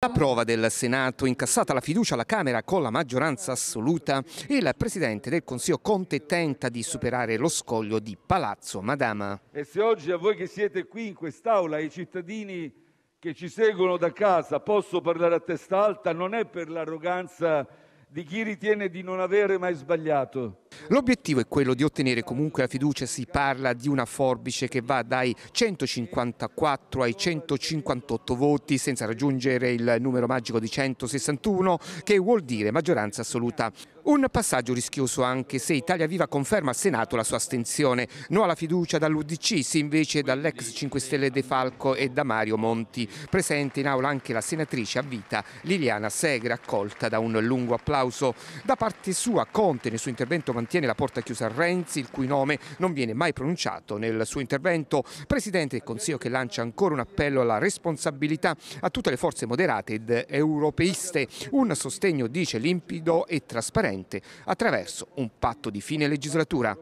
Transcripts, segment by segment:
La prova del Senato, incassata la fiducia alla Camera con la maggioranza assoluta, il Presidente del Consiglio Conte tenta di superare lo scoglio di Palazzo Madama. E se oggi a voi che siete qui in quest'Aula, ai cittadini che ci seguono da casa, posso parlare a testa alta, non è per l'arroganza di chi ritiene di non avere mai sbagliato. L'obiettivo è quello di ottenere comunque la fiducia, si parla di una forbice che va dai 154 ai 158 voti senza raggiungere il numero magico di 161 che vuol dire maggioranza assoluta. Un passaggio rischioso anche se Italia Viva conferma al Senato la sua astensione. No alla fiducia dall'Udc, sì invece dall'ex 5 Stelle De Falco e da Mario Monti. Presente in aula anche la senatrice a vita Liliana Segre, accolta da un lungo applauso. Da parte sua Conte nel suo intervento mantiene mantiene la porta chiusa a Renzi, il cui nome non viene mai pronunciato nel suo intervento. Presidente del Consiglio che lancia ancora un appello alla responsabilità a tutte le forze moderate ed europeiste. Un sostegno, dice, limpido e trasparente attraverso un patto di fine legislatura.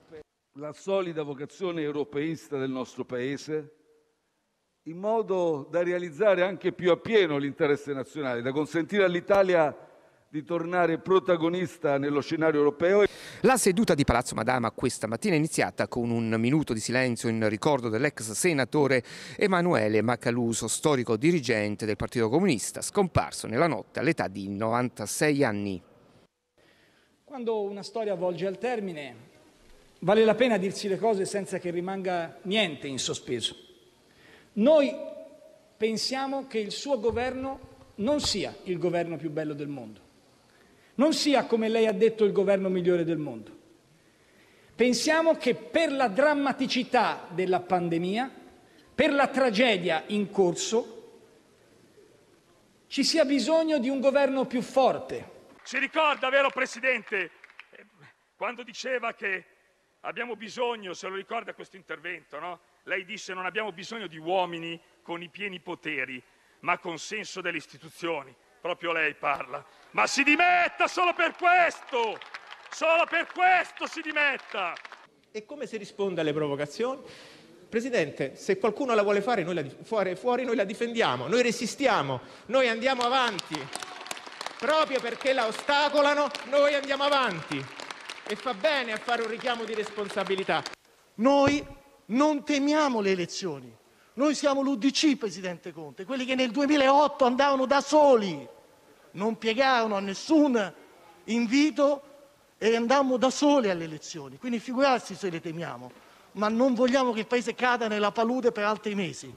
La solida vocazione europeista del nostro Paese in modo da realizzare anche più appieno l'interesse nazionale, da consentire all'Italia di tornare protagonista nello scenario europeo. La seduta di Palazzo Madama questa mattina è iniziata con un minuto di silenzio in ricordo dell'ex senatore Emanuele Macaluso, storico dirigente del Partito Comunista, scomparso nella notte all'età di 96 anni. Quando una storia volge al termine, vale la pena dirsi le cose senza che rimanga niente in sospeso. Noi pensiamo che il suo governo non sia il governo più bello del mondo non sia, come lei ha detto, il governo migliore del mondo. Pensiamo che per la drammaticità della pandemia, per la tragedia in corso, ci sia bisogno di un governo più forte. Ci ricorda, vero Presidente, quando diceva che abbiamo bisogno, se lo ricorda questo intervento, no? lei disse non abbiamo bisogno di uomini con i pieni poteri, ma con senso delle istituzioni proprio lei parla. Ma si dimetta solo per questo! Solo per questo si dimetta! E come si risponde alle provocazioni? Presidente, se qualcuno la vuole fare noi la, fuori, fuori noi la difendiamo, noi resistiamo, noi andiamo avanti. Proprio perché la ostacolano, noi andiamo avanti. E fa bene a fare un richiamo di responsabilità. Noi non temiamo le elezioni. Noi siamo l'UDC, Presidente Conte, quelli che nel 2008 andavano da soli non piegarono a nessun invito e andammo da soli alle elezioni. Quindi figurarsi se le temiamo, ma non vogliamo che il Paese cada nella palude per altri mesi.